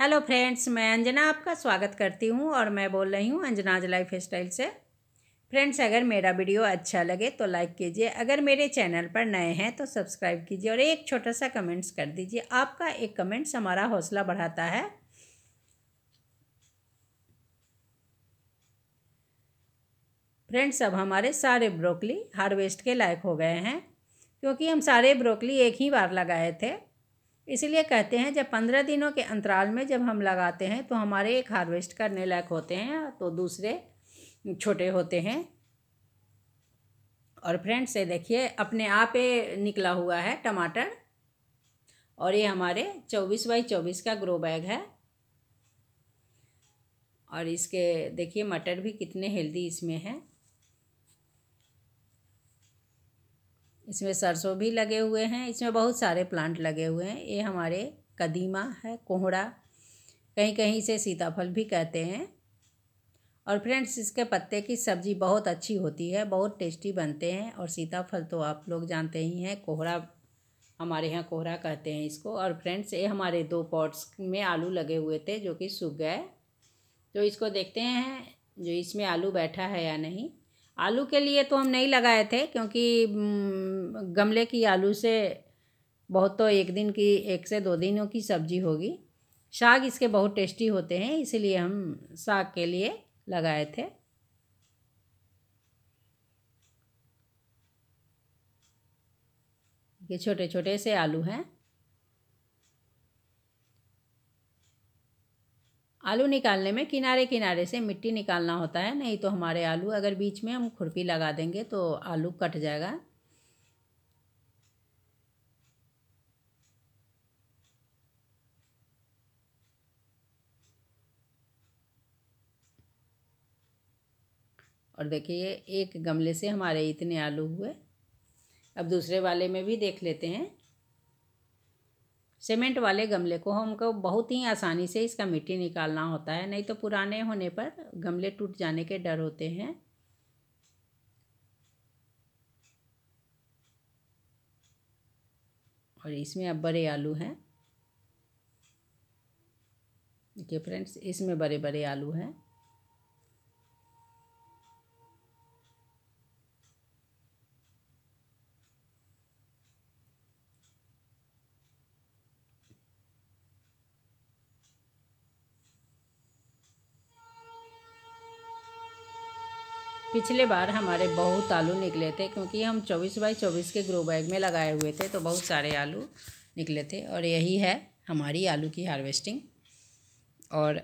hello friends मैं अंजना आपका स्वागत करती हूँ और मैं बोल रही हूँ अंजनाज लाइफ स्टाइल से फ्रेंड्स अगर मेरा वीडियो अच्छा लगे तो लाइक कीजिए अगर मेरे चैनल पर नए हैं तो सब्सक्राइब कीजिए और एक छोटा सा कमेंट्स कर दीजिए आपका एक कमेंट्स हमारा हौसला बढ़ाता है फ्रेंड्स अब हमारे सारे ब्रोकली हार्वेस्ट के लायक हो गए हैं क्योंकि हम सारे ब्रोकली एक ही बार लगाए थे इसलिए कहते हैं जब पंद्रह दिनों के अंतराल में जब हम लगाते हैं तो हमारे एक हार्वेस्ट करने लायक होते हैं तो दूसरे छोटे होते हैं और फ्रेंड्स से देखिए अपने आप ये निकला हुआ है टमाटर और ये हमारे चौबीस बाई चौबीस का ग्रो बैग है और इसके देखिए मटर भी कितने हेल्दी इसमें हैं इसमें सरसों भी लगे हुए हैं इसमें बहुत सारे प्लांट लगे हुए हैं ये हमारे कदीमा है कोहड़ा कहीं कहीं इसे सीताफल भी कहते हैं और फ्रेंड्स इसके पत्ते की सब्ज़ी बहुत अच्छी होती है बहुत टेस्टी बनते हैं और सीताफल तो आप लोग जानते ही हैं कोहरा हमारे यहाँ कोहरा कहते हैं इसको और फ्रेंड्स ये हमारे दो पॉट्स में आलू लगे हुए थे जो कि सूख गए तो इसको देखते हैं जो इसमें आलू बैठा है या नहीं आलू के लिए तो हम नहीं लगाए थे क्योंकि गमले की आलू से बहुत तो एक दिन की एक से दो दिनों की सब्जी होगी साग इसके बहुत टेस्टी होते हैं इसीलिए हम साग के लिए लगाए थे ये छोटे छोटे से आलू हैं आलू निकालने में किनारे किनारे से मिट्टी निकालना होता है नहीं तो हमारे आलू अगर बीच में हम खुरपी लगा देंगे तो आलू कट जाएगा और देखिए एक गमले से हमारे इतने आलू हुए अब दूसरे वाले में भी देख लेते हैं सीमेंट वाले गमले को हमको बहुत ही आसानी से इसका मिट्टी निकालना होता है नहीं तो पुराने होने पर गमले टूट जाने के डर होते हैं और इसमें अब बड़े आलू हैं देखिए फ्रेंड्स इसमें बड़े बड़े आलू हैं पिछले बार हमारे बहुत आलू निकले थे क्योंकि हम चौबीस बाई चौबीस के ग्रो बैग में लगाए हुए थे तो बहुत सारे आलू निकले थे और यही है हमारी आलू की हार्वेस्टिंग और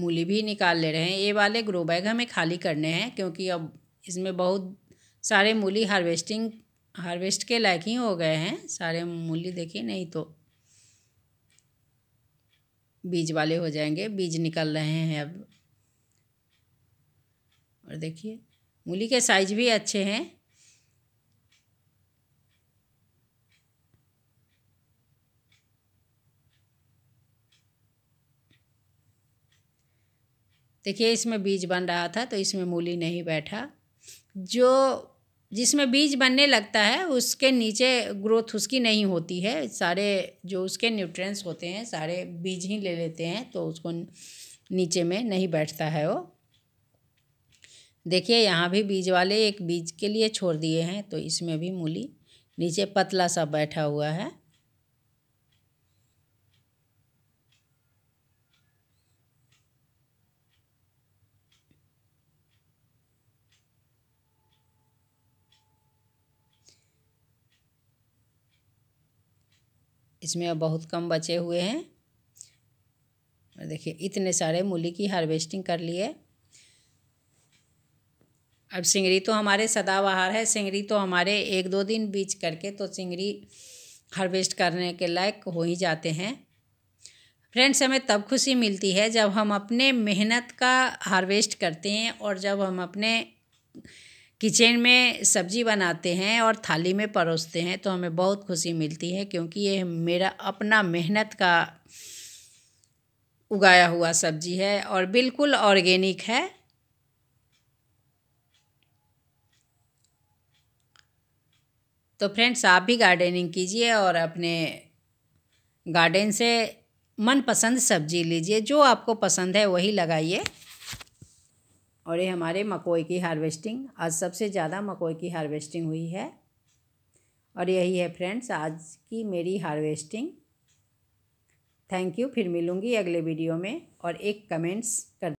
मूली भी निकाल ले रहे हैं ये वाले ग्रो बैग हमें खाली करने हैं क्योंकि अब इसमें बहुत सारे मूली हार्वेस्टिंग हार्वेस्ट के लायक ही हो गए हैं सारे मूली देखिए नहीं तो बीज वाले हो जाएंगे बीज निकल रहे हैं अब और देखिए मूली के साइज भी अच्छे हैं देखिए इसमें बीज बन रहा था तो इसमें मूली नहीं बैठा जो जिसमें बीज बनने लगता है उसके नीचे ग्रोथ उसकी नहीं होती है सारे जो उसके न्यूट्रिएंट्स होते हैं सारे बीज ही ले लेते हैं तो उसको नीचे में नहीं बैठता है वो देखिए यहाँ भी बीज वाले एक बीज के लिए छोड़ दिए हैं तो इसमें भी मूली नीचे पतला सा बैठा हुआ है इसमें अब बहुत कम बचे हुए हैं देखिए इतने सारे मूली की हार्वेस्टिंग कर लिए अब सिंगरी तो हमारे सदाबहार है सिंगरी तो हमारे एक दो दिन बीज करके तो सिंगरी हार्वेस्ट करने के लायक हो ही जाते हैं फ्रेंड्स हमें तब खुशी मिलती है जब हम अपने मेहनत का हार्वेस्ट करते हैं और जब हम अपने किचन में सब्जी बनाते हैं और थाली में परोसते हैं तो हमें बहुत खुशी मिलती है क्योंकि ये मेरा अपना मेहनत का उगाया हुआ सब्जी है और बिल्कुल ऑर्गेनिक है तो फ्रेंड्स आप भी गार्डनिंग कीजिए और अपने गार्डन से मनपसंद सब्जी लीजिए जो आपको पसंद है वही लगाइए और ये हमारे मकोई की हार्वेस्टिंग आज सबसे ज़्यादा मकोई की हार्वेस्टिंग हुई है और यही है फ्रेंड्स आज की मेरी हार्वेस्टिंग थैंक यू फिर मिलूँगी अगले वीडियो में और एक कमेंट्स कर